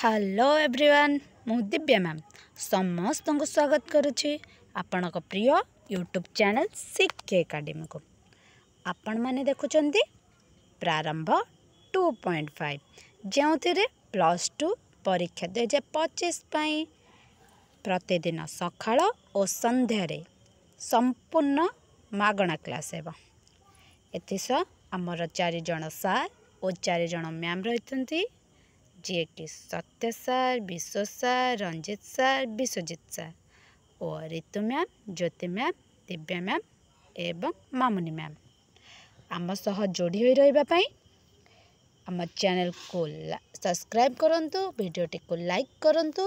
hello everyone ମୁଁ Divya ma'am ସମସ୍ତଙ୍କୁ ସ୍ୱାଗତ କରୁଛି ଆପଣଙ୍କ ପ୍ରିୟ ୟୁଟ୍ୟୁବ୍ ଚ୍ୟାନେଲ୍ ଶିକ୍ଷା ଏକାଡେମୀକୁ ଆପଣମାନେ ଦେଖୁଛନ୍ତି ପ୍ରାରମ୍ଭ ଟୁ ପଏଣ୍ଟ ଫାଇଭ୍ ଯେଉଁଥିରେ ପ୍ଲସ୍ ଟୁ ପରୀକ୍ଷା ଦୁଇ ହଜାର ପଚିଶ ପାଇଁ ପ୍ରତିଦିନ ସକାଳ ଓ ସନ୍ଧ୍ୟାରେ ସମ୍ପୂର୍ଣ୍ଣ ମାଗଣା କ୍ଲାସ୍ ହେବ ଏଥିସହ ଆମର ଚାରିଜଣ ସାର୍ ଓ ଚାରିଜଣ ମ୍ୟାମ୍ ରହିଛନ୍ତି টিএটি Satya sir Biswa sir Ranjit sir Biswajit sir ও Ritu ma'am Jyoti ma'am Divya ma'am এবং মামুনি ম্যাম ଆମ ସହ ଯୋଡ଼ି ହୋଇ ରହିବା ପାଇଁ ଆମ ଚ୍ୟାନେଲକୁ ସବସ୍କ୍ରାଇବ୍ କରନ୍ତୁ ଭିଡ଼ିଓଟିକୁ ଲାଇକ୍ କରନ୍ତୁ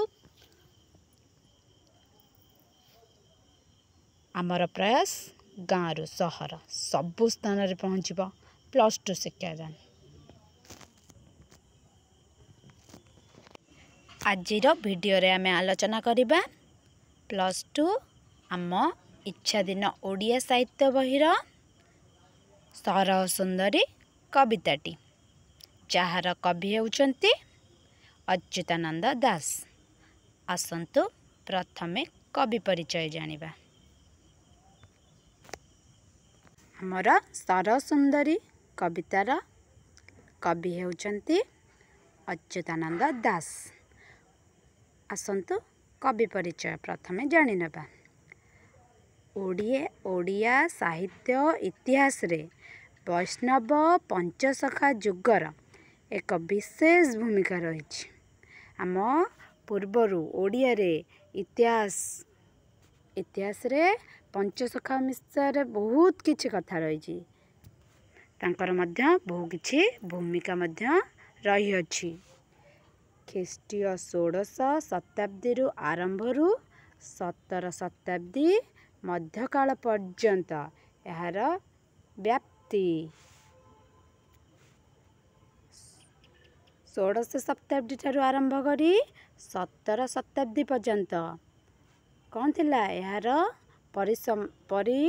ଆମର ପ୍ରୟାସ ଗାଁରୁ ସହର ସବୁ ସ୍ଥାନରେ ପହଞ୍ଚିବ ପ୍ଲସ୍ ଟୁ ଶିକ୍ଷାଦାନ आज आम आलोचना करने प्लस टू आम इच्छाधीन ओडिया साहित्य बहर सर सुंदरी कविताटी जार कवि होच्युतानंद दास आसतु प्रथम कवि परिचय जानवा आमर सर सुंदरी कवितार कवि होच्युतानंद दास ଆସନ୍ତୁ କବି ପରିଚୟ ପ୍ରଥମେ ଜାଣିନେବା ଓଡ଼ିଏ ଓଡ଼ିଆ ସାହିତ୍ୟ ଇତିହାସରେ ବୈଷ୍ଣବ ପଞ୍ଚସଖା ଯୁଗର ଏକ ବିଶେଷ ଭୂମିକା ରହିଛି ଆମ ପୂର୍ବରୁ ଓଡ଼ିଆରେ ଇତିହାସ ଇତିହାସରେ ପଞ୍ଚସଖା ବିଷୟରେ ବହୁତ କିଛି କଥା ରହିଛି ତାଙ୍କର ମଧ୍ୟ ବହୁ କିଛି ଭୂମିକା ମଧ୍ୟ ରହିଅଛି ଖ୍ରୀଷ୍ଟୀୟ ଷୋଡ଼ଶ ଶତାବ୍ଦୀରୁ ଆରମ୍ଭରୁ ସତର ଶତାବ୍ଦୀ ମଧ୍ୟକାଳ ପର୍ଯ୍ୟନ୍ତ ଏହାର ବ୍ୟାପ୍ତି ଷୋଡ଼ଶ ଶତାବ୍ଦୀଠାରୁ ଆରମ୍ଭ କରି ସତର ଶତାବ୍ଦୀ ପର୍ଯ୍ୟନ୍ତ କ'ଣ ଥିଲା ଏହାର ପରିସମ ପରି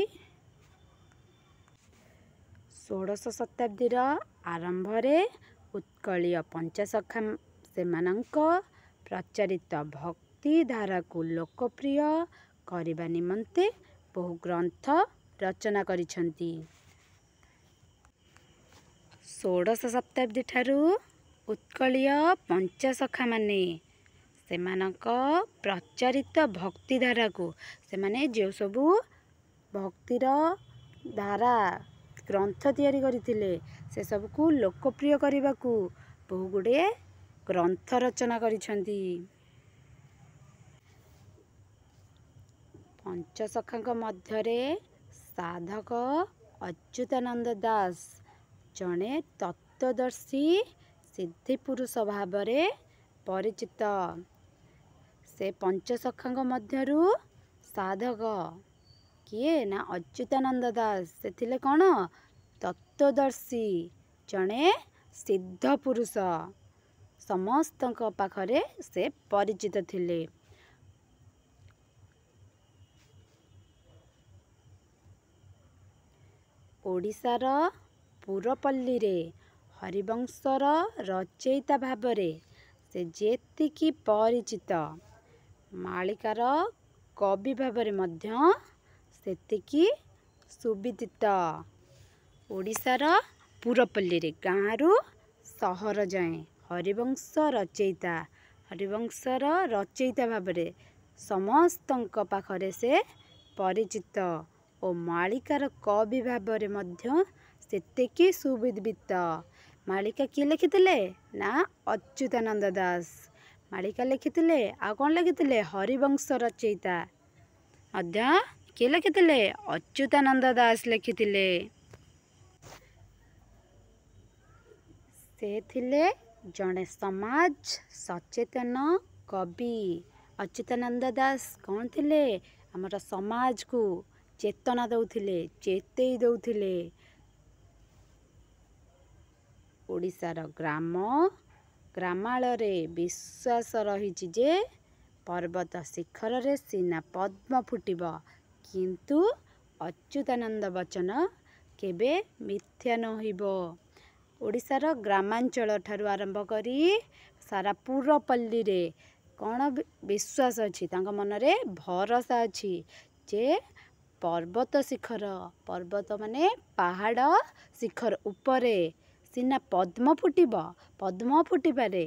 ଷୋଡ଼ଶ ଶତାବ୍ଦୀର ଆରମ୍ଭରେ ଉତ୍କଳୀୟ ପଞ୍ଚାଶଖା ସେମାନଙ୍କ ପ୍ରଚାରିତ ଭକ୍ତିଧାରାକୁ ଲୋକପ୍ରିୟ କରିବା ନିମନ୍ତେ ବହୁ ଗ୍ରନ୍ଥ ରଚନା କରିଛନ୍ତି ଷୋଡ଼ଶ ଶତାବ୍ଦୀ ଠାରୁ ଉତ୍କଳୀୟ ପଞ୍ଚସଖାମାନେ ସେମାନଙ୍କ ପ୍ରଚାରିତ ଭକ୍ତିଧାରାକୁ ସେମାନେ ଯେଉଁ ସବୁ ଭକ୍ତିର ଧାରା ଗ୍ରନ୍ଥ ତିଆରି କରିଥିଲେ ସେସବୁକୁ ଲୋକପ୍ରିୟ କରିବାକୁ ବହୁ ଗୁଡ଼ିଏ ଗ୍ରନ୍ଥ ରଚନା କରିଛନ୍ତି ପଞ୍ଚସଖାଙ୍କ ମଧ୍ୟରେ ସାଧକ ଅଚ୍ୟୁତାନନ୍ଦ ଦାସ ଜଣେ ତତ୍ତ୍ୱଦର୍ଶୀ ସିଦ୍ଧିପୁରୁଷ ଭାବରେ ପରିଚିତ ସେ ପଞ୍ଚସଖାଙ୍କ ମଧ୍ୟରୁ ସାଧକ କିଏ ନା ଅଚ୍ୟୁତାନନ୍ଦ ଦାସ ସେ ଥିଲେ କ'ଣ ତତ୍ତ୍ୱଦର୍ଶୀ ଜଣେ ସିଦ୍ଧ ପୁରୁଷ ସମସ୍ତଙ୍କ ପାଖରେ ସେ ପରିଚିତ ଥିଲେ ଓଡ଼ିଶାର ପୁରପଲ୍ଲୀରେ ହରିବଂଶର ରଚୟିତା ଭାବରେ ସେ ଯେତିକି ପରିଚିତ ମାଳିକାର କବି ଭାବରେ ମଧ୍ୟ ସେତିକି ସୁବିଦିତ ଓଡ଼ିଶାର ପୁରପଲ୍ଲୀରେ ଗାଁରୁ ସହର ଯାଏଁ ହରିବଂଶ ରଚୟିତା ହରିବଂଶର ରଚୟିତା ଭାବରେ ସମସ୍ତଙ୍କ ପାଖରେ ସେ ପରିଚିତ ଓ ମାଳିକାର କବି ଭାବରେ ମଧ୍ୟ ସେତିକି ସୁବିଦିତ ମାଳିକା କିଏ ଲେଖିଥିଲେ ନା ଅଚ୍ୟୁତାନନ୍ଦ ଦାସ ମାଳିକା ଲେଖିଥିଲେ ଆଉ କ'ଣ ଲେଖିଥିଲେ ହରିବଂଶ ରଚୟିତା ମଧ୍ୟ କିଏ ଲେଖିଥିଲେ ଅଚ୍ୟୁତାନନ୍ଦ ଦାସ ଲେଖିଥିଲେ ସେ ଥିଲେ ଜଣେ ସମାଜ ସଚେତନ କବି ଅଚ୍ୟୁତାନନ୍ଦ ଦାସ କ'ଣ ଥିଲେ ଆମର ସମାଜକୁ ଚେତନା ଦେଉଥିଲେ ଚେତେଇ ଦେଉଥିଲେ ଓଡ଼ିଶାର ଗ୍ରାମ ଗ୍ରାମାଳରେ ବିଶ୍ୱାସ ରହିଛି ଯେ ପର୍ବତ ଶିଖରରେ ସିନା ପଦ୍ମ ଫୁଟିବ କିନ୍ତୁ ଅଚ୍ୟୁତାନନ୍ଦ ବଚନ କେବେ ମିଥ୍ୟା ନ ଓଡ଼ିଶାର ଗ୍ରାମାଞ୍ଚଳ ଠାରୁ ଆରମ୍ଭ କରି ସାରା ପୁରପଲ୍ଲୀରେ କ'ଣ ବିଶ୍ୱାସ ଅଛି ତାଙ୍କ ମନରେ ଭରସା ଅଛି ଯେ ପର୍ବତ ଶିଖର ପର୍ବତ ମାନେ ପାହାଡ଼ ଶିଖର ଉପରେ ସିନା ପଦ୍ମ ଫୁଟିବ ପଦ୍ମ ଫୁଟିପାରେ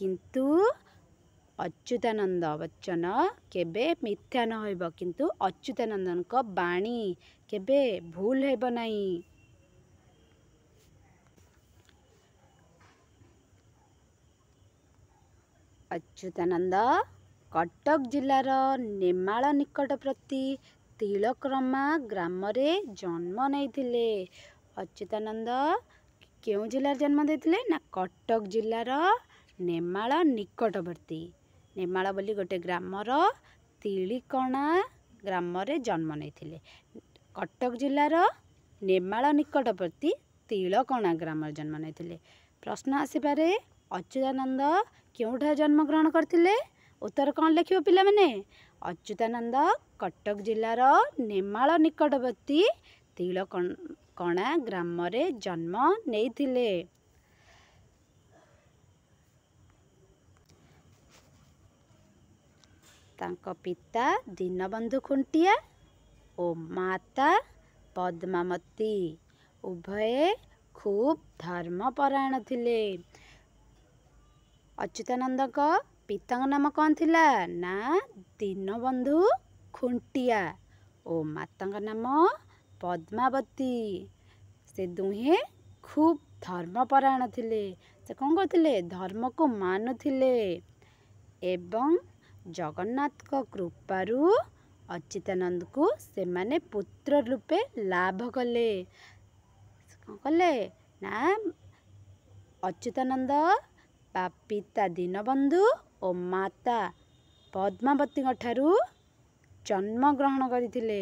କିନ୍ତୁ ଅଚ୍ୟୁତାନନ୍ଦ ବଚ୍ଚନ କେବେ ମିଥ୍ୟା ନ ହେବ କିନ୍ତୁ ଅଚ୍ୟୁତାନନ୍ଦଙ୍କ ବାଣୀ କେବେ ଭୁଲ ହେବ ନାହିଁ ଅଚ୍ୟୁତାନନ୍ଦ କଟକ ଜିଲ୍ଲାର ନେମାଳ ନିକଟବର୍ତ୍ତୀ ତିଳକ୍ରମା ଗ୍ରାମରେ ଜନ୍ମ ନେଇଥିଲେ ଅଚ୍ୟୁତାନନ୍ଦ କେଉଁ ଜିଲ୍ଲାରେ ଜନ୍ମ ଦେଇଥିଲେ ନା କଟକ ଜିଲ୍ଲାର ନେମାଳ ନିକଟବର୍ତ୍ତୀ ନେମାଳ ବୋଲି ଗୋଟେ ଗ୍ରାମର ତିଳିକଣା ଗ୍ରାମରେ ଜନ୍ମ ନେଇଥିଲେ କଟକ ଜିଲ୍ଲାର ନେମାଳ ନିକଟବର୍ତ୍ତୀ ତିଳକଣା ଗ୍ରାମରେ ଜନ୍ମ ନେଇଥିଲେ ପ୍ରଶ୍ନ ଆସିପାରେ ଅଚ୍ୟୁତାନନ୍ଦ କେଉଁଠାରେ ଜନ୍ମଗ୍ରହଣ କରିଥିଲେ ଉତ୍ତର କ'ଣ ଲେଖିବ ପିଲାମାନେ ଅଚ୍ୟୁତାନନ୍ଦ କଟକ ଜିଲ୍ଲାର ନେମାଳ ନିକଟବର୍ତ୍ତୀ ତିଳ କଣା ଗ୍ରାମରେ ଜନ୍ମ ନେଇଥିଲେ ତାଙ୍କ ପିତା ଦୀନବନ୍ଧୁ ଖୁଣ୍ଟିଆ ଓ ମାତା ପଦ୍ମାବତୀ ଉଭୟ ଖୁବ୍ ଧର୍ମପରାୟଣ ଥିଲେ ଅଚ୍ୟୁତାନନ୍ଦଙ୍କ ପିତାଙ୍କ ନାମ କ'ଣ ଥିଲା ନା ଦୀନବନ୍ଧୁ ଖୁଣ୍ଟିଆ ଓ ମାତାଙ୍କ ନାମ ପଦ୍ମାବତୀ ସେ ଦୁହେଁ ଖୁବ୍ ଧର୍ମପରାୟଣ ଥିଲେ ସେ କ'ଣ କରୁଥିଲେ ଧର୍ମକୁ ମାନୁଥିଲେ ଏବଂ ଜଗନ୍ନାଥଙ୍କ କୃପାରୁ ଅଚ୍ୟୁତାନନ୍ଦଙ୍କୁ ସେମାନେ ପୁତ୍ର ରୂପେ ଲାଭ କଲେ କ'ଣ କଲେ ନା ଅଚ୍ୟୁତାନନ୍ଦ ବା ପିତା ଦୀନବନ୍ଧୁ ଓ ମାତା ପଦ୍ମାବତୀଙ୍କ ଠାରୁ ଜନ୍ମ ଗ୍ରହଣ କରିଥିଲେ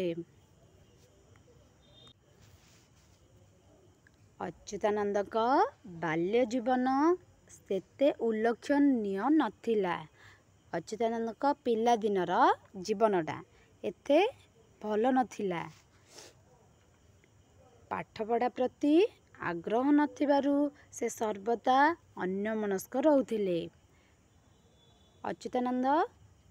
ଅଚ୍ୟୁତାନନ୍ଦଙ୍କ ବାଲ୍ୟ ଜୀବନ ସେତେ ଉଲ୍ଲେଖନୀୟ ନଥିଲା ଅଚ୍ୟୁତାନନ୍ଦଙ୍କ ପିଲାଦିନର ଜୀବନଟା ଏତେ ଭଲ ନଥିଲା ପାଠପଢ଼ା ପ୍ରତି ଆଗ୍ରହ ନଥିବାରୁ ସେ ସର୍ବଦା ଅନ୍ୟମନସ୍କ ରହୁଥିଲେ ଅଚ୍ୟୁତାନନ୍ଦ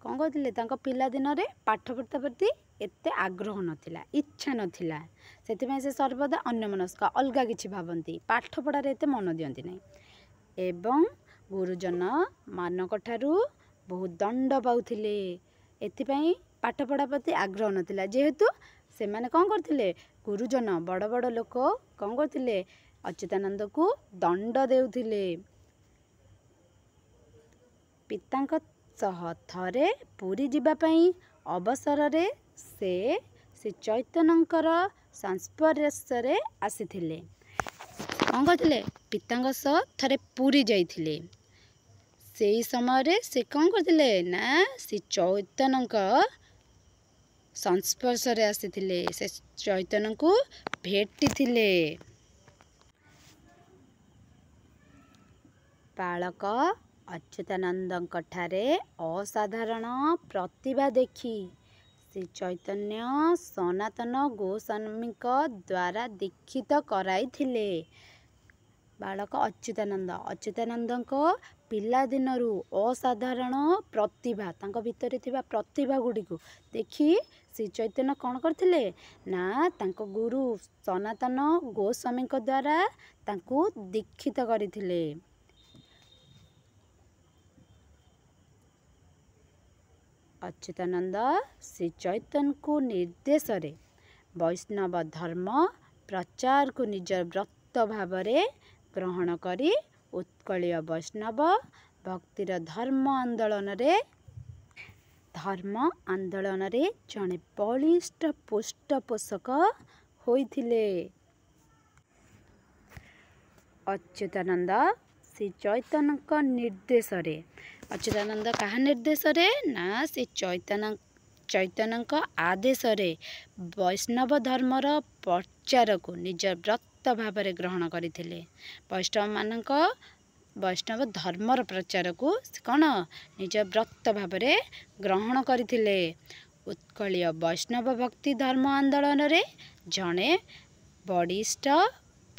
କ'ଣ କହୁଥିଲେ ତାଙ୍କ ପିଲାଦିନରେ ପାଠ ପାଠପଢ଼ା ପ୍ରତି ଏତେ ଆଗ୍ରହ ନଥିଲା ଇଚ୍ଛା ନଥିଲା ସେଥିପାଇଁ ସେ ସର୍ବଦା ଅନ୍ୟମନସ୍କ ଅଲଗା କିଛି ଭାବନ୍ତି ପାଠ ପଢ଼ାରେ ଏତେ ମନ ଦିଅନ୍ତି ନାହିଁ ଏବଂ ଗୁରୁଜନ ମାନଙ୍କ ଠାରୁ ବହୁତ ଦଣ୍ଡ ପାଉଥିଲେ ଏଥିପାଇଁ ପାଠପଢ଼ା ପ୍ରତି ଆଗ୍ରହ ନଥିଲା ଯେହେତୁ ସେମାନେ କ'ଣ କରୁଥିଲେ ଗୁରୁଜନ ବଡ଼ ବଡ଼ ଲୋକ କ'ଣ କରୁଥିଲେ ଅଚ୍ୟୁତାନନ୍ଦକୁ ଦଣ୍ଡ ଦେଉଥିଲେ ପିତାଙ୍କ ସହ ଥରେ ପୁରୀ ଯିବା ପାଇଁ ଅବସରରେ ସେ ଶ୍ରୀ ଚୈତନ୍ୟଙ୍କର ସଂସ୍ପର୍ଶରେ ଆସିଥିଲେ କ'ଣ କରିଥିଲେ ପିତାଙ୍କ ସହ ଥରେ ପୁରୀ ଯାଇଥିଲେ ସେହି ସମୟରେ ସେ କ'ଣ କରିଥିଲେ ନା ଶ୍ରୀ ଚୈତନ୍ୟଙ୍କ ସଂସ୍ପର୍ଶରେ ଆସିଥିଲେ ସେ ଚୈତନ୍ୟଙ୍କୁ ଭେଟିଥିଲେ ବାଳକ ଅଚ୍ୟୁତାନନ୍ଦଙ୍କ ଠାରେ ଅସାଧାରଣ ପ୍ରତିଭା ଦେଖି ଶ୍ରୀ ଚୈତନ୍ୟ ସନାତନ ଗୋସ୍ୱାମୀଙ୍କ ଦ୍ୱାରା ଦୀକ୍ଷିତ କରାଇଥିଲେ ବାଳକ ଅଚ୍ୟୁତାନନ୍ଦ ଅଚ୍ୟୁତାନନ୍ଦଙ୍କ ପିଲାଦିନରୁ ଅସାଧାରଣ ପ୍ରତିଭା ତାଙ୍କ ଭିତରେ ଥିବା ପ୍ରତିଭା ଗୁଡ଼ିକୁ ଦେଖି ଶ୍ରୀ ଚୈତନ୍ୟ କ'ଣ କରିଥିଲେ ନା ତାଙ୍କ ଗୁରୁ ସନାତନ ଗୋସ୍ୱାମୀଙ୍କ ଦ୍ୱାରା ତାଙ୍କୁ ଦୀକ୍ଷିତ କରିଥିଲେ ଅଚ୍ୟୁତାନନ୍ଦ ଶ୍ରୀ ଚୈତନ୍ୟଙ୍କୁ ନିର୍ଦ୍ଦେଶରେ ବୈଷ୍ଣବ ଧର୍ମ ପ୍ରଚାରକୁ ନିଜ ବ୍ରତ ଭାବରେ ଗ୍ରହଣ କରି ଉତ୍କଳୀୟ ବୈଷ୍ଣବ ଭକ୍ତିର ଧର୍ମ ଆନ୍ଦୋଳନରେ ଧର୍ମ ଆନ୍ଦୋଳନରେ ଜଣେ ବଳିଷ୍ଠ ପୃଷ୍ଠପୋଷକ ହୋଇଥିଲେ ଅଚ୍ୟୁତାନନ୍ଦ ଶ୍ରୀ ଚୈତନ୍ୟଙ୍କ ନିର୍ଦ୍ଦେଶରେ ଅଚ୍ୟୁତାନନ୍ଦ କାହା ନିର୍ଦ୍ଦେଶରେ ନା ସେ ଚୈତନ ଚୈତନ୍ୟଙ୍କ ଆଦେଶରେ ବୈଷ୍ଣବ ଧର୍ମର ପ୍ରଚାରକୁ ନିଜ ବ୍ରତ ଭାବରେ ଗ୍ରହଣ କରିଥିଲେ ବୈଷ୍ଣବମାନଙ୍କ ବୈଷ୍ଣବ ଧର୍ମର ପ୍ରଚାରକୁ ସେ କ'ଣ ନିଜ ବ୍ରତ ଭାବରେ ଗ୍ରହଣ କରିଥିଲେ ଉତ୍କଳୀୟ ବୈଷ୍ଣବ ଭକ୍ତି ଧର୍ମ ଆନ୍ଦୋଳନରେ ଜଣେ ବଡ଼ିଷ୍ଠ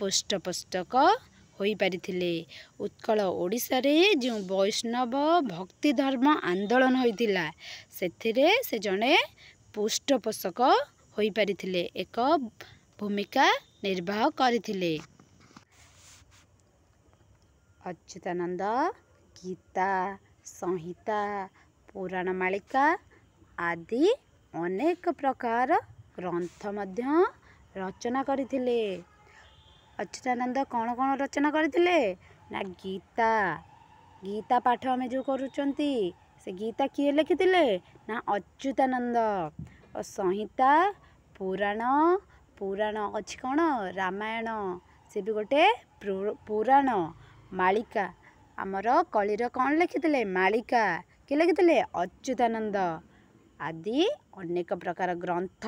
ପୃଷ୍ଠପୁଷ୍ଟକ ହୋଇପାରିଥିଲେ ଉତ୍କଳ ଓଡ଼ିଶାରେ ଯେଉଁ ବୈଷ୍ଣବ ଭକ୍ତି ଧର୍ମ ଆନ୍ଦୋଳନ ହୋଇଥିଲା ସେଥିରେ ସେ ଜଣେ ପୃଷ୍ଠପୋଷକ ହୋଇପାରିଥିଲେ ଏକ ଭୂମିକା ନିର୍ବାହ କରିଥିଲେ ଅଚ୍ୟୁତାନନ୍ଦ ଗୀତା ସଂହିତା ପୁରାଣ ମାଳିକା ଆଦି ଅନେକ ପ୍ରକାର ଗ୍ରନ୍ଥ ମଧ୍ୟ ରଚନା କରିଥିଲେ ଅଚ୍ୟୁତାନନ୍ଦ କ'ଣ କ'ଣ ରଚନା କରିଥିଲେ ନା ଗୀତା ଗୀତା ପାଠ ଆମେ ଯେଉଁ କରୁଛନ୍ତି ସେ ଗୀତା କିଏ ଲେଖିଥିଲେ ନା ଅଚ୍ୟୁତାନନ୍ଦ ଓ ସଂହିତା ପୁରାଣ ପୁରାଣ ଅଛି କ'ଣ ରାମାୟଣ ସେ ବି ଗୋଟେ ପୁରାଣ ମାଳିକା ଆମର କଳିର କ'ଣ ଲେଖିଥିଲେ ମାଳିକା କିଏ ଲେଖିଥିଲେ ଅଚ୍ୟୁତାନନ୍ଦ ଆଦି ଅନେକ ପ୍ରକାର ଗ୍ରନ୍ଥ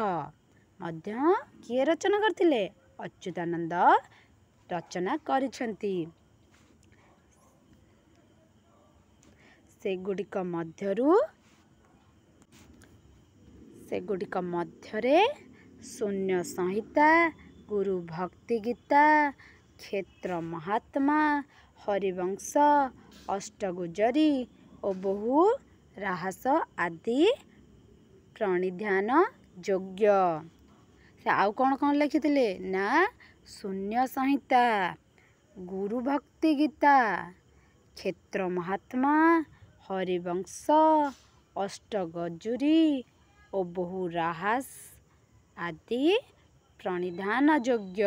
ମଧ୍ୟ କିଏ ରଚନା କରିଥିଲେ ଅଚ୍ୟୁତାନନ୍ଦ ରଚନା କରିଛନ୍ତି ସେଗୁଡ଼ିକ ମଧ୍ୟରୁ ସେଗୁଡ଼ିକ ମଧ୍ୟରେ ଶୂନ୍ୟ ସଂହିତା ଗୁରୁ ଭକ୍ତି ଗୀତା କ୍ଷେତ୍ର ମହାତ୍ମା ହରିବଂଶ ଅଷ୍ଟଗୁଜରୀ ଓ ବହୁ ରାହାସ ଆଦି ପ୍ରଣିଧ୍ୟାନ ଯୋଗ୍ୟ ସେ ଆଉ କ'ଣ କ'ଣ ଲେଖିଥିଲେ ନା ଶୂନ୍ୟ ସଂହିତା ଗୁରୁ ଭକ୍ତି ଗୀତା କ୍ଷେତ୍ର ମହାତ୍ମା ହରିବଂଶ ଅଷ୍ଟଗଜୁରୀ ଓ ବହୁ ରାହାସ ଆଦି ପ୍ରଣିଧାନ ଯୋଗ୍ୟ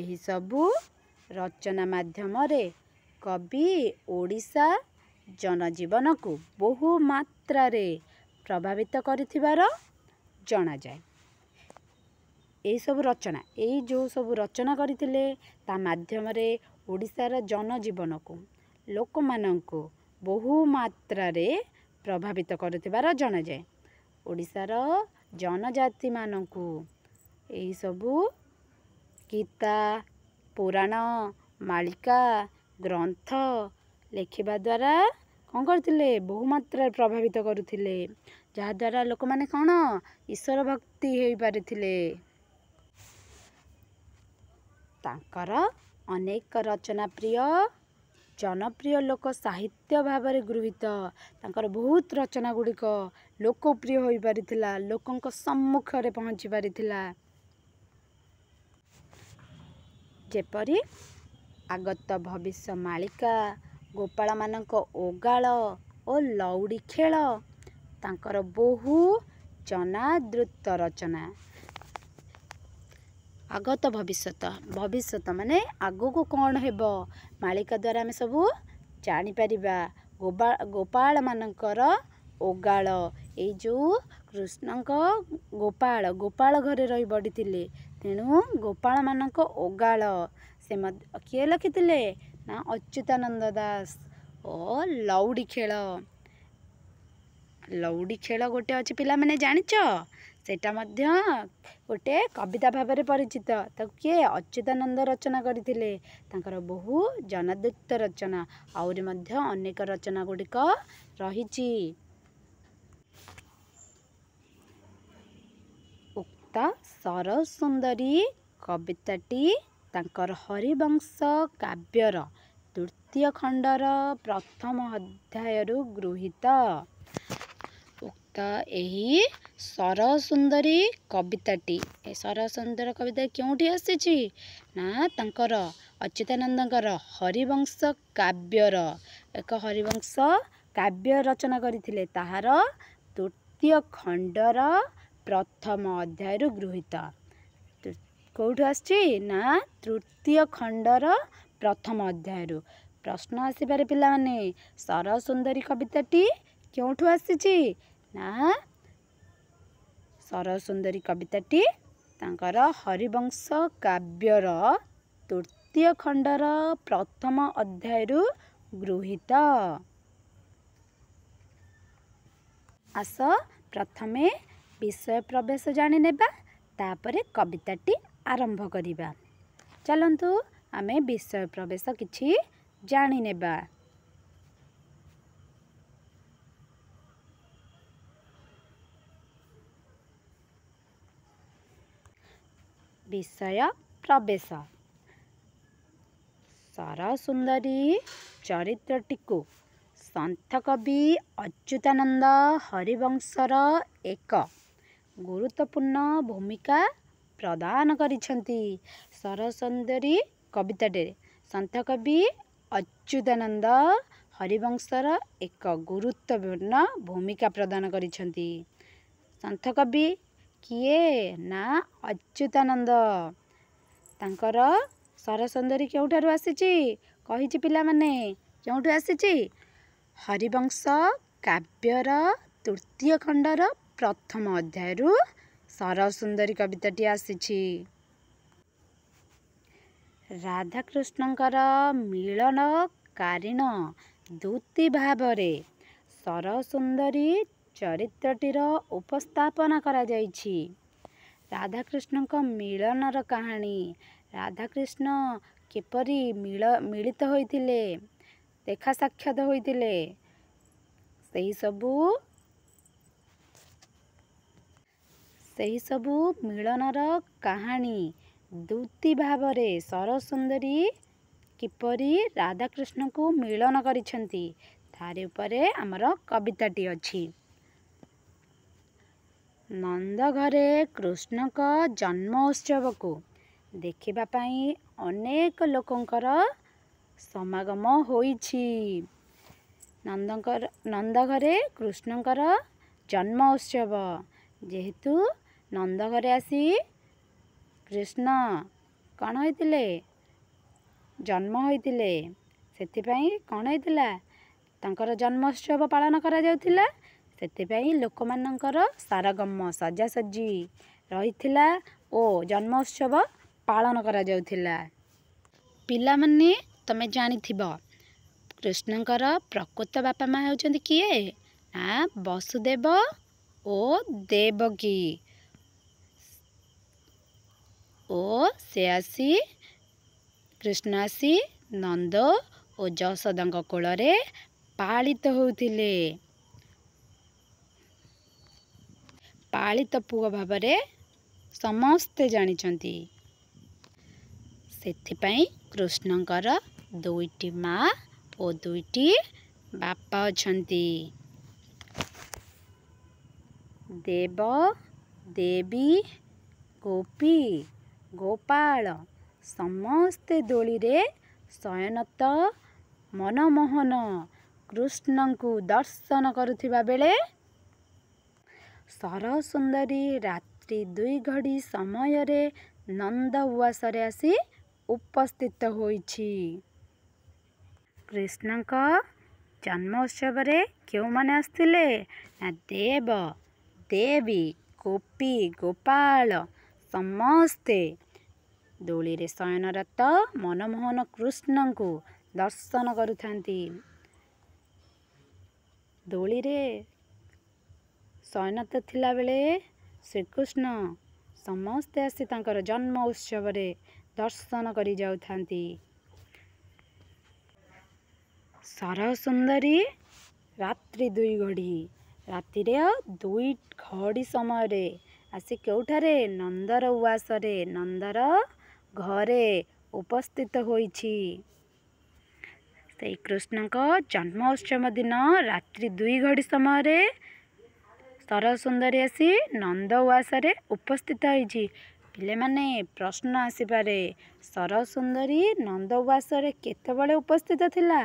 ଏହିସବୁ ରଚନା ମାଧ୍ୟମରେ କବି ଓଡ଼ିଶା ଜନଜୀବନକୁ ବହୁ ମାତ୍ରାରେ ପ୍ରଭାବିତ କରିଥିବାର ଜଣାଯାଏ ଏହିସବୁ ରଚନା ଏହି ଯେଉଁ ସବୁ ରଚନା କରିଥିଲେ ତା ମାଧ୍ୟମରେ ଓଡ଼ିଶାର ଜନଜୀବନକୁ ଲୋକମାନଙ୍କୁ ବହୁମାତ୍ରାରେ ପ୍ରଭାବିତ କରୁଥିବାର ଜଣାଯାଏ ଓଡ଼ିଶାର ଜନଜାତିମାନଙ୍କୁ ଏହିସବୁ ଗୀତା ପୁରାଣ ମାଳିକା ଗ୍ରନ୍ଥ ଲେଖିବା ଦ୍ୱାରା କ'ଣ କରିଥିଲେ ବହୁମାତ୍ରାରେ ପ୍ରଭାବିତ କରୁଥିଲେ ଯାହାଦ୍ୱାରା ଲୋକମାନେ କ'ଣ ଈଶ୍ୱର ଭକ୍ତି ହୋଇପାରିଥିଲେ ତାଙ୍କର ଅନେକ ରଚନା ପ୍ରିୟ ଜନପ୍ରିୟ ଲୋକ ସାହିତ୍ୟ ଭାବରେ ଗୃହୀତ ତାଙ୍କର ବହୁତ ରଚନା ଗୁଡ଼ିକ ଲୋକପ୍ରିୟ ହୋଇପାରିଥିଲା ଲୋକଙ୍କ ସମ୍ମୁଖରେ ପହଞ୍ଚି ପାରିଥିଲା ଯେପରି ଆଗତ ଭବିଷ୍ୟ ମାଳିକା ଗୋପାଳମାନଙ୍କ ଓଗାଳ ଓ ଲଉଡ଼ି ଖେଳ ତାଙ୍କର ବହୁ ଜନାଦୃତ ରଚନା ଆଗତ ଭବିଷ୍ୟତ ଭବିଷ୍ୟତ ମାନେ ଆଗକୁ କ'ଣ ହେବ ମାଳିକା ଦ୍ୱାରା ଆମେ ସବୁ ଜାଣିପାରିବା ଗୋପା ଗୋପାଳମାନଙ୍କର ଓଗାଳ ଏଇ ଯେଉଁ କୃଷ୍ଣଙ୍କ ଗୋପାଳ ଗୋପାଳ ଘରେ ରହି ବଢ଼ିଥିଲେ ତେଣୁ ଗୋପାଳମାନଙ୍କ ଓଗାଳ ସେ ମଧ୍ୟ କିଏ ଲେଖିଥିଲେ ନା ଅଚ୍ୟୁତାନନ୍ଦ ଦାସ ଓ ଲଉଡ଼ି ଖେଳ ଲଉଡ଼ି ଖେଳ ଗୋଟେ ଅଛି ପିଲାମାନେ ଜାଣିଛ ସେଇଟା ମଧ୍ୟ ଗୋଟେ କବିତା ଭାବରେ ପରିଚିତ ତାକୁ କିଏ ଅଚ୍ୟୁତାନନ୍ଦ ରଚନା କରିଥିଲେ ତାଙ୍କର ବହୁ ଜନଦୁତ ରଚନା ଆହୁରି ମଧ୍ୟ ଅନେକ ରଚନା ଗୁଡ଼ିକ ରହିଛି ଉକ୍ତ ସର ସୁନ୍ଦରୀ କବିତାଟି ତାଙ୍କର ହରିବଂଶ କାବ୍ୟର ତୃତୀୟ ଖଣ୍ଡର ପ୍ରଥମ ଅଧ୍ୟାୟରୁ ଗୃହୀତ ତ ଏହି ସରସୁନ୍ଦରୀ କବିତାଟି ଏ ସରସୁନ୍ଦର କବିତା କେଉଁଠି ଆସିଛି ନା ତାଙ୍କର ଅଚ୍ୟୁତାନନ୍ଦଙ୍କର ହରିବଂଶ କାବ୍ୟର ଏକ ହରିବଂଶ କାବ୍ୟ ରଚନା କରିଥିଲେ ତାହାର ତୃତୀୟ ଖଣ୍ଡର ପ୍ରଥମ ଅଧ୍ୟାୟରୁ ଗୃହୀତ କେଉଁଠୁ ଆସିଛି ନା ତୃତୀୟ ଖଣ୍ଡର ପ୍ରଥମ ଅଧ୍ୟାୟରୁ ପ୍ରଶ୍ନ ଆସିପାରେ ପିଲାମାନେ ସରସୁନ୍ଦରୀ କବିତାଟି କେଉଁଠୁ ଆସିଛି ନା ସରସୁନ୍ଦରୀ କବିତାଟି ତାଙ୍କର ହରିବଂଶ କାବ୍ୟର ତୃତୀୟ ଖଣ୍ଡର ପ୍ରଥମ ଅଧ୍ୟାୟରୁ ଗୃହୀତ ଆସ ପ୍ରଥମେ ବିଷୟ ପ୍ରବେଶ ଜାଣିନେବା ତାପରେ କବିତାଟି ଆରମ୍ଭ କରିବା ଚାଲନ୍ତୁ ଆମେ ବିଷୟ ପ୍ରବେଶ କିଛି ଜାଣିନେବା বিস্ময়া প্রবেশা সারা সুন্দরী চরিত্রটিକୁ ସନ୍ଥକବି ଅଚ୍ୟୁତାନନ୍ଦ ହରିବଂଶର ଏକ ଗୁରୁତ୍ୱପୂର୍ଣ୍ଣ ଭୂମିକା ପ୍ରଦାନ କରିଛନ୍ତି ସରସୁନ୍ଦରୀ କବିତାଟିରେ ସନ୍ଥକବି ଅଚ୍ୟୁତାନନ୍ଦ ହରିବଂଶର ଏକ ଗୁରୁତ୍ୱପୂର୍ଣ୍ଣ ଭୂମିକା ପ୍ରଦାନ କରିଛନ୍ତି ସନ୍ଥକବି କିଏ ନା ଅଚ୍ୟୁତାନନ୍ଦ ତାଙ୍କର ସରସୁନ୍ଦରୀ କେଉଁଠାରୁ ଆସିଛି କହିଛି ପିଲାମାନେ କେଉଁଠୁ ଆସିଛି ହରିବଂଶ କାବ୍ୟର ତୃତୀୟ ଖଣ୍ଡର ପ୍ରଥମ ଅଧ୍ୟାୟରୁ ସରସୁନ୍ଦରୀ କବିତାଟି ଆସିଛି ରାଧାକୃଷ୍ଣଙ୍କର ମିଳନ କାରିଣ ଦୂତି ଭାବରେ ସରସୁନ୍ଦରୀ ଚରିତ୍ରଟିର ଉପସ୍ଥାପନା କରାଯାଇଛି ରାଧାକୃଷ୍ଣଙ୍କ ମିଳନର କାହାଣୀ ରାଧାକୃଷ୍ଣ କିପରି ମିଳ ମିଳିତ ହୋଇଥିଲେ ଦେଖା ସାକ୍ଷାତ ହୋଇଥିଲେ ସେହିସବୁ ସେହିସବୁ ମିଳନର କାହାଣୀ ଦୁତି ଭାବରେ ସରସୁନ୍ଦରୀ କିପରି ରାଧାକୃଷ୍ଣଙ୍କୁ ମିଳନ କରିଛନ୍ତି ତାରି ଉପରେ ଆମର କବିତାଟି ଅଛି ନନ୍ଦଘରେ କୃଷ୍ଣଙ୍କ ଜନ୍ମ ଉତ୍ସବକୁ ଦେଖିବା ପାଇଁ ଅନେକ ଲୋକଙ୍କର ସମାଗମ ହୋଇଛି ନନ୍ଦଙ୍କର ନନ୍ଦଘରେ କୃଷ୍ଣଙ୍କର ଜନ୍ମ ଉତ୍ସବ ଯେହେତୁ ନନ୍ଦଘରେ ଆସି କୃଷ୍ଣ କ'ଣ ହୋଇଥିଲେ ଜନ୍ମ ହୋଇଥିଲେ ସେଥିପାଇଁ କ'ଣ ହୋଇଥିଲା ତାଙ୍କର ଜନ୍ମ ଉତ୍ସବ ପାଳନ କରାଯାଉଥିଲା ସେଥିପାଇଁ ଲୋକମାନଙ୍କର ସାରଗମ ସଜାସଜି ରହିଥିଲା ଓ ଜନ୍ମ ଉତ୍ସବ ପାଳନ କରାଯାଉଥିଲା ପିଲାମାନେ ତୁମେ ଜାଣିଥିବ କୃଷ୍ଣଙ୍କର ପ୍ରକୃତ ବାପା ମା' ହେଉଛନ୍ତି କିଏ ନା ବସୁଦେବ ଓ ଦେବକୀ ଓ ସେ ଆସି କୃଷ୍ଣ ଆସି ନନ୍ଦ ଓ ଯଶୋଦାଙ୍କ କୋଳରେ ପାଳିତ ହେଉଥିଲେ ପାଳିତ ପୁଅ ଭାବରେ ସମସ୍ତେ ଜାଣିଛନ୍ତି ସେଥିପାଇଁ କୃଷ୍ଣଙ୍କର ଦୁଇଟି ମା ଓ ଦୁଇଟି ବାପା ଅଛନ୍ତି ଦେବ ଦେବୀ ଗୋପୀ ଗୋପାଳ ସମସ୍ତେ ଦୋଳିରେ ଶୟନତ ମନମୋହନ କୃଷ୍ଣଙ୍କୁ ଦର୍ଶନ କରୁଥିବା ବେଳେ ସର ସୁନ୍ଦରୀ ରାତ୍ରି ଦୁଇ ଘଡ଼ି ସମୟରେ ନନ୍ଦ ଉଆସରେ ଆସି ଉପସ୍ଥିତ ହୋଇଛି କୃଷ୍ଣଙ୍କ ଜନ୍ମ ଉତ୍ସବରେ କେଉଁମାନେ ଆସିଥିଲେ ନା ଦେବ ଦେବୀ ଗୋପୀ ଗୋପାଳ ସମସ୍ତେ ଦୋଳିରେ ଶୟନରତ ମନମୋହନ କୃଷ୍ଣଙ୍କୁ ଦର୍ଶନ କରୁଥାନ୍ତି ଦୋଳିରେ ସୈନତ ଥିଲାବେଳେ ଶ୍ରୀକୃଷ୍ଣ ସମସ୍ତେ ଆସି ତାଙ୍କର ଜନ୍ମ ଉତ୍ସବରେ ଦର୍ଶନ କରି ଯାଉଥାନ୍ତି ସର ସୁନ୍ଦରୀ ରାତ୍ରି ଦୁଇ ଘଡ଼ି ରାତିରେ ଦୁଇ ଘଡ଼ି ସମୟରେ ଆସି କେଉଁଠାରେ ନନ୍ଦର ଉଆସରେ ନନ୍ଦର ଘରେ ଉପସ୍ଥିତ ହୋଇଛି ସେଇ କୃଷ୍ଣଙ୍କ ଜନ୍ମ ଉତ୍ସବ ଦିନ ରାତ୍ରି ଦୁଇ ଘଡ଼ି ସମୟରେ ସରସୁନ୍ଦରୀ ଆସି ନନ୍ଦୱାସରେ ଉପସ୍ଥିତ ହୋଇଛି ପିଲେମାନେ ପ୍ରଶ୍ନ ଆସିପାରେ ସରସୁନ୍ଦରୀ ନନ୍ଦ ଉଆସରେ କେତେବେଳେ ଉପସ୍ଥିତ ଥିଲା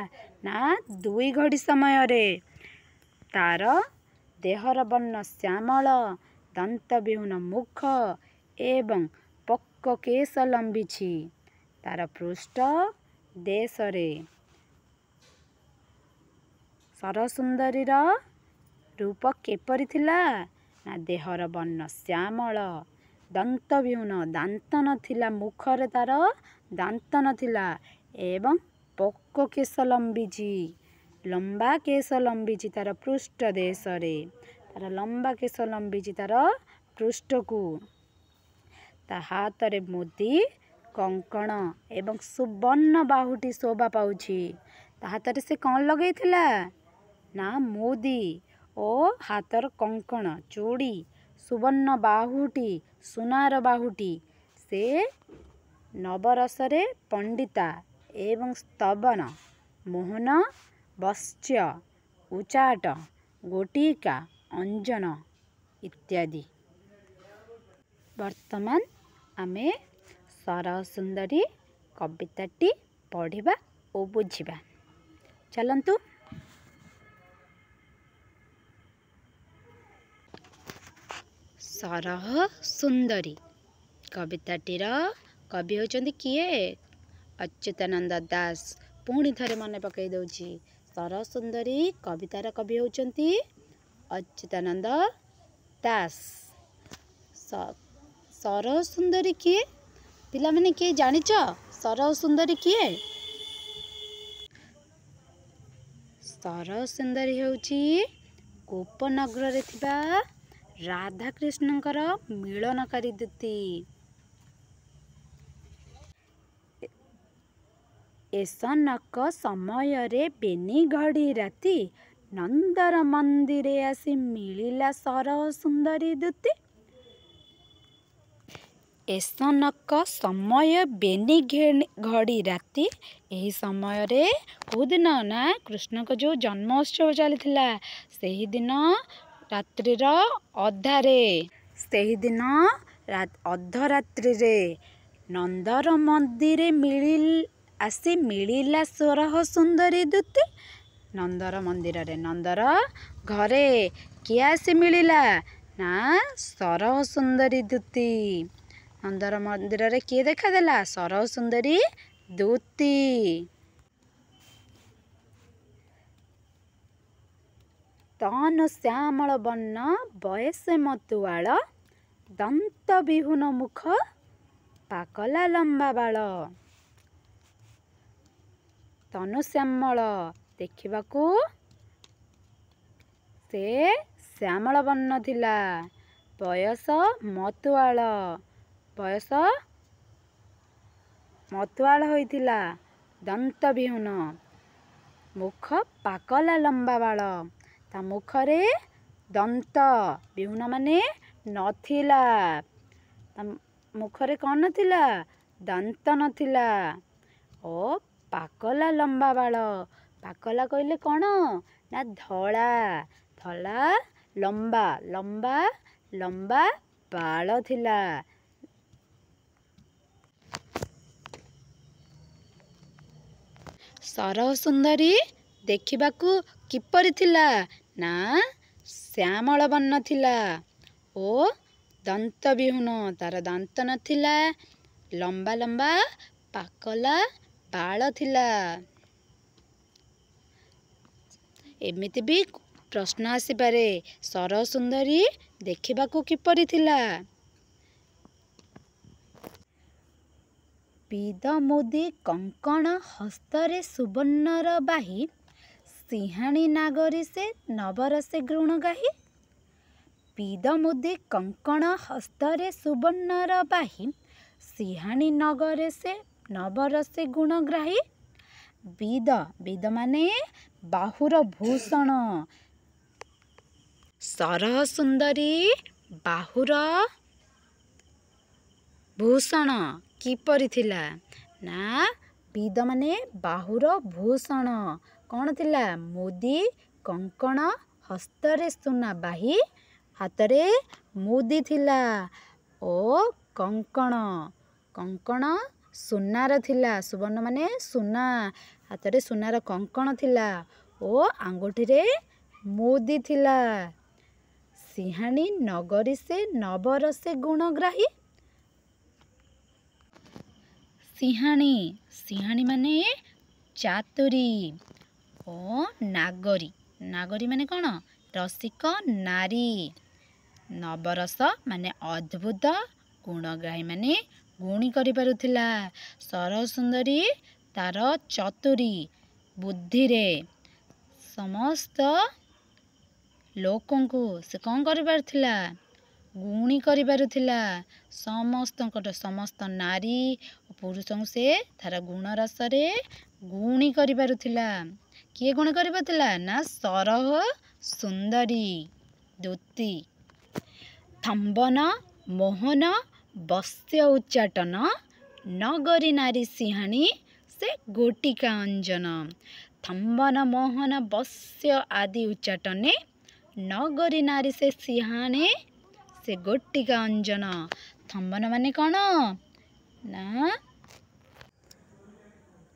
ନା ଦୁଇ ଘଡ଼ି ସମୟରେ ତାର ଦେହର ବର୍ଣ୍ଣ ଶ୍ୟାମଳ ଦନ୍ତବିହୀନ ମୁଖ ଏବଂ ପକ୍କ କେଶ ଲମ୍ବିଛି ତାର ପୃଷ୍ଠ ଦେଶରେ ସରସୁନ୍ଦରୀର ରୂପ କିପରି ଥିଲା ନା ଦେହର ବର୍ଣ୍ଣ ଶ୍ୟାମଳ ଦନ୍ତ ବିହୁନ ଦାନ୍ତ ନଥିଲା ମୁଖରେ ତା'ର ଦାନ୍ତ ନଥିଲା ଏବଂ ପୋକ କେଶ ଲମ୍ବିଛି ଲମ୍ବା କେଶ ଲମ୍ବିଛି ତା'ର ପୃଷ୍ଠ ଦେଶରେ ତା'ର ଲମ୍ବା କେଶ ଲମ୍ବିଛି ତା'ର ପୃଷ୍ଠକୁ ତା ହାତରେ ମୋଦି କଙ୍କଣ ଏବଂ ସୁବର୍ଣ୍ଣ ବାହୁଟି ଶୋଭା ପାଉଛି ତା ହାତରେ ସେ କ'ଣ ଲଗେଇଥିଲା ନା ମୋଦି ଓ ହାତର କଙ୍କଣ ଚୁଡ଼ି ସୁବର୍ଣ୍ଣ ବାହୁଟି ସୁନାର ବାହୁଟି ସେ ନବରସରେ ପଣ୍ଡିତା ଏବଂ ସ୍ତବନ ମୋହନ ବତ୍ସ୍ୟ ଉଚାଟ ଗୋଟିକା ଅଞ୍ଜନ ଇତ୍ୟାଦି ବର୍ତ୍ତମାନ ଆମେ ସରସୁନ୍ଦରୀ କବିତାଟି ପଢ଼ିବା ଓ ବୁଝିବା ଚାଲନ୍ତୁ ସରହ ସୁନ୍ଦରୀ କବିତାଟିର କବି ହେଉଛନ୍ତି କିଏ ଅଚ୍ୟୁତାନନ୍ଦ ଦାସ ପୁଣି ଥରେ ମନେ ପକାଇ ଦେଉଛି ସରହ ସୁନ୍ଦରୀ କବିତାର କବି ହେଉଛନ୍ତି ଅଚ୍ୟୁତାନନ୍ଦ ଦାସ ସରହ ସୁନ୍ଦରୀ କିଏ ପିଲାମାନେ କିଏ ଜାଣିଛ ସରହ ସୁନ୍ଦରୀ କିଏ ସରହ ସୁନ୍ଦରୀ ହେଉଛି କୋପନଗରରେ ଥିବା ରାଧାକୃଷ୍ଣଙ୍କର ମିଳନକାରୀ ଦୂତି ଏସନକ ସମୟରେ ବେନି ଘଡ଼ି ରାତି ନନ୍ଦର ମନ୍ଦିର ଆସି ମିଳିଲା ସର ସୁନ୍ଦରୀ ଦୂତି ଏସନକ ସମୟ ବେନି ଘଡ଼ି ରାତି ଏହି ସମୟରେ କେଉଁ ଦିନ ନା କୃଷ୍ଣଙ୍କ ଯେଉଁ ଉତ୍ସବ ଚାଲିଥିଲା ସେହିଦିନ ରାତ୍ରିର ଅଧାରେ ସେହିଦିନ ଅଧରାତ୍ରିରେ ନନ୍ଦର ମନ୍ଦିରେ ମିଳି ଆସି ମିଳିଲା ସ୍ୱରହ ସୁନ୍ଦରୀ ଦୂତି ନନ୍ଦର ମନ୍ଦିରରେ ନନ୍ଦର ଘରେ କିଏ ଆସି ମିଳିଲା ନା ସରହ ସୁନ୍ଦରୀ ଦୂତି ନନ୍ଦର ମନ୍ଦିରରେ କିଏ ଦେଖାଦେଲା ସରହ ସୁନ୍ଦରୀ ଦୂତି ତନୁ ଶ୍ୟାମଳ ବର୍ଣ୍ଣ ବୟସ ମତୁଆଳ ଦନ୍ତ ବିହୁନ ମୁଖ ପାକଲା ଲମ୍ବା ବାଳ ତନୁ ଶ୍ୟାମଳ ଦେଖିବାକୁ ସେ ଶ୍ୟାମଳ ବର୍ଣ୍ଣ ଥିଲା ବୟସ ମତୁଆଳ ବୟସ ମତୁଆଳ ହୋଇଥିଲା ଦନ୍ତ ବିହୁନ ମୁଖ ପାକଲା ଲମ୍ବା ବାଳ ତା ମୁଖରେ ଦନ୍ତ ବିହୁନ ମାନେ ନଥିଲା ତା ମୁଖରେ କ'ଣ ନଥିଲା ଦନ୍ତ ନଥିଲା ଓ ପାକଲା ଲମ୍ବା ବାଳ ପାକଲା କହିଲେ କ'ଣ ନା ଧଳା ଧଳା ଲମ୍ବା ଲମ୍ବା ଲମ୍ବା ବାଳ ଥିଲା ସର ସୁନ୍ଦରୀ ଦେଖିବାକୁ କିପରି ଥିଲା ନା ଶ୍ୟାମଳ ବର୍ଣ୍ଣ ଥିଲା ଓ ଦନ୍ତବିହୀନ ତାର ଦାନ୍ତ ନଥିଲା ଲମ୍ବା ଲମ୍ବା ପାକଲା ପାଳ ଥିଲା ଏମିତି ବି ପ୍ରଶ୍ନ ଆସିପାରେ ସର ସୁନ୍ଦରୀ ଦେଖିବାକୁ କିପରି ଥିଲା ପିଦ ମୁଦି କଙ୍କଣ ହସ୍ତରେ ସୁବର୍ଣ୍ଣର ବାହି ସିଂହାଣୀ ନାଗରୀ ସେ ନବରସେ ଗୃଣ ଗାହି ପିଦମୁଦି କଙ୍କଣ ହସ୍ତରେ ସୁବର୍ଣ୍ଣର ବାହି ସିଂହାଣୀ ନଗରେ ସେ ନବରସେ ଗୁଣଗ୍ରାହୀ ବିଦ ବିଦ ମାନେ ବାହୁର ଭୂଷଣ ସର ସୁନ୍ଦରୀ ବାହୁର ଭୂଷଣ କିପରି ଥିଲା ନା ବିଦ ମାନେ ବାହୁର ଭୂଷଣ କ'ଣ ଥିଲା ମୁଦି କଙ୍କଣ ହସ୍ତରେ ସୁନା ବାହି ହାତରେ ମୁଦି ଥିଲା ଓ କଙ୍କଣ କଙ୍କଣ ସୁନାର ଥିଲା ସୁବର୍ଣ୍ଣ ମାନେ ସୁନା ହାତରେ ସୁନାର କଙ୍କଣ ଥିଲା ଓ ଆଙ୍ଗୁଠିରେ ମୁଦି ଥିଲା ସିଂହାଣୀ ନଗରୀ ସେ ନବର ସେ ଗୁଣଗ୍ରାହୀ ସିଂହାଣୀ ସିଂହାଣୀ ମାନେ ଚାତୁରୀ ଓ ନାଗରୀ ନାଗରୀ ମାନେ କ'ଣ ରସିକ ନାରୀ ନବରସ ମାନେ ଅଦ୍ଭୁତ ଗୁଣଗାଈ ମାନେ ଗୁଣି କରିପାରୁଥିଲା ସରସୁନ୍ଦରୀ ତାର ଚତୁରୀ ବୁଦ୍ଧିରେ ସମସ୍ତ ଲୋକଙ୍କୁ ସେ କ'ଣ କରିପାରୁଥିଲା ଗୁଣି କରିପାରୁଥିଲା ସମସ୍ତଙ୍କଠୁ ସମସ୍ତ ନାରୀ ଓ ପୁରୁଷଙ୍କୁ ସେ ତାର ଗୁଣରସରେ ଗୁଣି କରିପାରୁଥିଲା କିଏ ଗୁଣ କରିବାର ଥିଲା ନା ସରହ ସୁନ୍ଦରୀ ଦୂତି ଥମ୍ବନ ମୋହନ ବସ୍ୟ ଉଚ୍ଚାଟନ ନଗରୀ ନାରୀ ସିଂହାଣୀ ସେ ଗୋଟିକା ଅଞ୍ଜନ ଥମ୍ବନ ମୋହନ ବସ୍ୟ ଆଦି ଉଚ୍ଚାଟନେ ନଗରୀ ନାରୀ ସେ ସିଂହାଣେ ସେ ଗୋଟିକା ଅଞ୍ଜନ ଥମ୍ବନ ମାନେ କ'ଣ ନା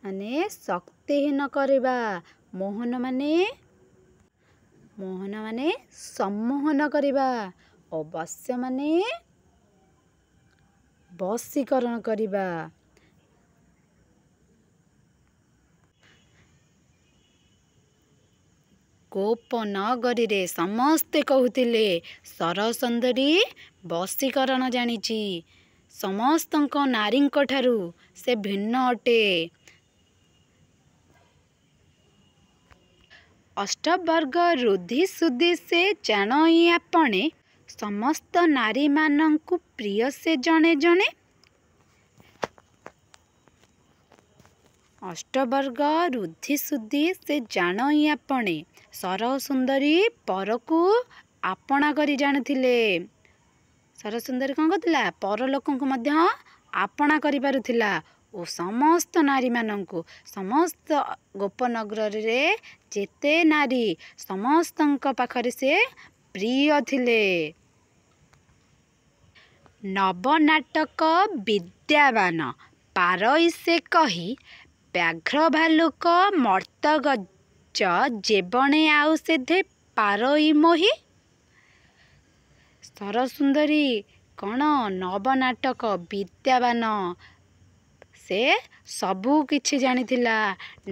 ମାନେ ଶକ୍ତିହୀନ କରିବା ମୋହନ ମାନେ ମୋହନ ମାନେ ସମ୍ମୋହନ କରିବା ଓ ବସ୍ୟ ମାନେ ବସୀକରଣ କରିବା ଗୋପ ନଗରୀରେ ସମସ୍ତେ କହୁଥିଲେ ସରସୁନ୍ଦରୀ ବଶୀକରଣ ଜାଣିଛି ସମସ୍ତଙ୍କ ନାରୀଙ୍କ ଠାରୁ ସେ ଭିନ୍ନ ଅଟେ ଅଷ୍ଟବର୍ଗ ରୁଧି ସୁଦ୍ଧି ସେ ଜାଣଇ ଆପଣେ ସମସ୍ତ ନାରୀମାନଙ୍କୁ ପ୍ରିୟ ସେ ଜଣେ ଜଣେ ଅଷ୍ଟବର୍ଗ ରୁଧି ସୁଧି ସେ ଜାଣଇ ଆପଣେ ସରସୁନ୍ଦରୀ ପରକୁ ଆପଣା କରି ଜାଣୁଥିଲେ ସରସୁନ୍ଦରୀ କ'ଣ କରୁଥିଲା ପର ଲୋକଙ୍କୁ ମଧ୍ୟ ଆପଣା କରିପାରୁଥିଲା ଓ ସମସ୍ତ ନାରୀମାନଙ୍କୁ ସମସ୍ତ ଗୋପନଗରରେ ଯେତେ ନାରୀ ସମସ୍ତଙ୍କ ପାଖରେ ସେ ପ୍ରିୟ ଥିଲେ ନବନାଟକ ବିଦ୍ୟାବାନ ପାରଇ ସେ କହି ବ୍ୟାଘ୍ର ଭାଲୁକ ମର୍ତ୍ତଗଜ ଜୀବଣେ ଆଉ ସେଧେ ପାରଇ ମୋହି ସରସୁନ୍ଦରୀ କ'ଣ ନବନାଟକ ବିଦ୍ୟାବାନ ସେ ସବୁ କିଛି ଜାଣିଥିଲା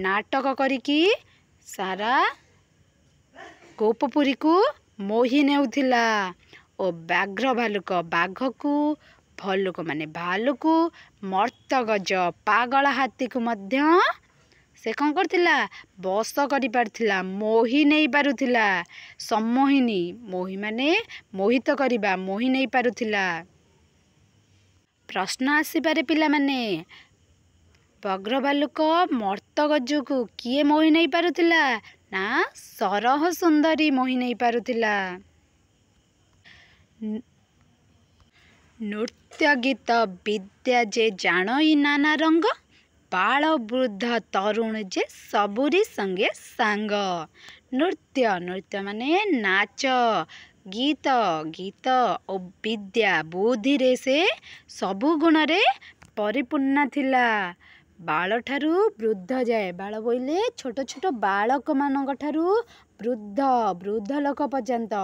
ନାଟକ କରିକି ସାରା ଗୋପପୁରୀକୁ ମୋହି ନେଉଥିଲା ଓ ବ୍ୟାଘ୍ର ଭାଲୁକ ବାଘକୁ ଭଲୁକ ମାନେ ଭାଲୁକୁ ମର୍ତ୍ତଗଜ ପାଗଳ ହାତୀକୁ ମଧ୍ୟ ସେ କ'ଣ କରିଥିଲା ବସ କରିପାରୁଥିଲା ମୋହି ନେଇପାରୁଥିଲା ସମୋହିନୀ ମୋହି ମାନେ ମୋହିତ କରିବା ମୋହି ନେଇପାରୁଥିଲା ପ୍ରଶ୍ନ ଆସିପାରେ ପିଲାମାନେ ବଗ୍ରଭାଲୁକ ମର୍ତ୍ତଗଜକୁ କିଏ ମୋହି ନେଇପାରୁଥିଲା ନା ସରହ ସୁନ୍ଦରୀ ମୋହି ନେଇପାରୁଥିଲା ନୃତ୍ୟ ଗୀତ ବିଦ୍ୟା ଯେ ଜାଣଇ ନାନା ରଙ୍ଗ ବାଳ ବୃଦ୍ଧ ତରୁଣ ଯେ ସବୁରି ସଙ୍ଗେ ସାଙ୍ଗ ନୃତ୍ୟ ନୃତ୍ୟ ମାନେ ନାଚ ଗୀତ ଗୀତ ଓ ବିଦ୍ୟା ବୁଦ୍ଧିରେ ସେ ସବୁ ଗୁଣରେ ପରିପୂର୍ଣ୍ଣ ଥିଲା ବାଳ ଠାରୁ ବୃଦ୍ଧ ଯାଏ ବାଳ ବୋଇଲେ ଛୋଟ ଛୋଟ ବାଳକମାନଙ୍କ ଠାରୁ ବୃଦ୍ଧ ବୃଦ୍ଧ ଲୋକ ପର୍ଯ୍ୟନ୍ତ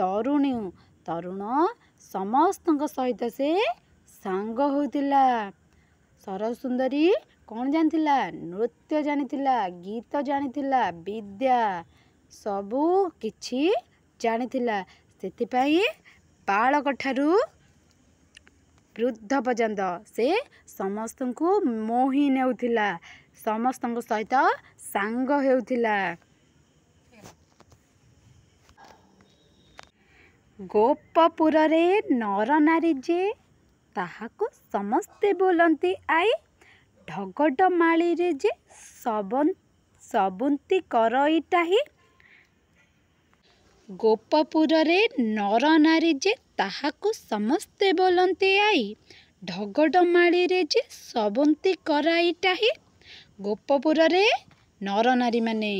ତରୁଣୀ ତରୁଣ ସମସ୍ତଙ୍କ ସହିତ ସେ ସାଙ୍ଗ ହେଉଥିଲା ସରସୁନ୍ଦରୀ କ'ଣ ଜାଣିଥିଲା ନୃତ୍ୟ ଜାଣିଥିଲା ଗୀତ ଜାଣିଥିଲା ବିଦ୍ୟା ସବୁ କିଛି ଜାଣିଥିଲା ସେଥିପାଇଁ ବାଳକ ଠାରୁ ବୃଦ୍ଧ ପର୍ଯ୍ୟନ୍ତ ସେ ସମସ୍ତଙ୍କୁ ମୋହି ନେଉଥିଲା ସମସ୍ତଙ୍କ ସହିତ ସାଙ୍ଗ ହେଉଥିଲା ଗୋପପୁରରେ ନର ନାରୀ ଯେ ତାହାକୁ ସମସ୍ତେ ବୋଲନ୍ତି ଆଇ ଢଗଟ ମାଳିରେ ଯେ ସବନ୍ ସବୁନ୍ତି କର ହିଁ ଗୋପପୁରରେ ନର ନାରୀ ଯେ ତାହାକୁ ସମସ୍ତେ ବୋଲନ୍ତି ଆଇ ଢଗଡ଼ମାଳିରେ ଯେ ସବନ୍ତୀ କରାଇଟା ହି ଗୋପପୁରରେ ନର ନାରୀ ମାନେ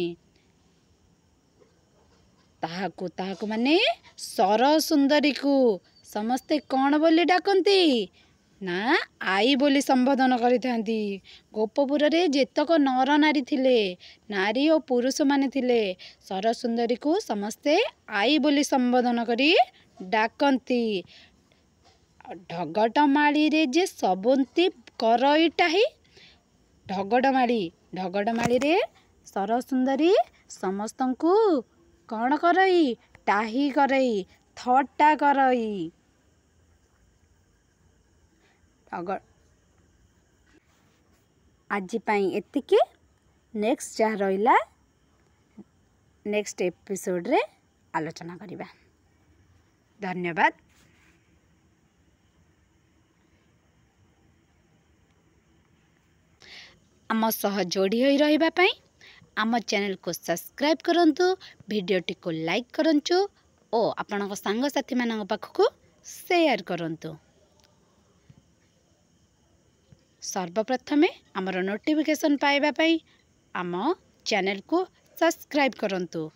ତାହାକୁ ତାହାକୁ ମାନେ ସର ସୁନ୍ଦରୀକୁ ସମସ୍ତେ କ'ଣ ବୋଲି ଡାକନ୍ତି ନା ଆଈ ବୋଲି ସମ୍ବୋଧନ କରିଥାନ୍ତି ଗୋପପୁରରେ ଯେତକ ନର ନାରୀ ଥିଲେ ନାରୀ ଓ ପୁରୁଷମାନେ ଥିଲେ ସରସୁନ୍ଦରୀକୁ ସମସ୍ତେ ଆଈ ବୋଲି ସମ୍ବୋଧନ କରି ଡାକନ୍ତି ଢଗଟମାଳିରେ ଯେ ସବୁନ୍ତି କରଇଟା ହି ଢଗଡ଼ମାଳି ଢଗଡ଼ମାଳିରେ ସରସୁନ୍ଦରୀ ସମସ୍ତଙ୍କୁ କ'ଣ କରାଇ ଟାହି କରାଇ ଥଟା କରାଇ अगर आज एति नेक्स्ट जहाँ रहा नेक्स्ट एपिसोड रे आलोचना करवा धन्यवाद आम सह जोड़ी रही आम चैनल को सब्सक्राइब करूँ भिडटी को लाइक करूँ और आपण साथी मान पाखक सेयार करूँ ସର୍ବପ୍ରଥମେ ଆମର ନୋଟିଫିକେସନ୍ ପାଇବା ପାଇଁ ଆମ ଚ୍ୟାନେଲ୍କୁ ସବସ୍କ୍ରାଇବ୍ କରନ୍ତୁ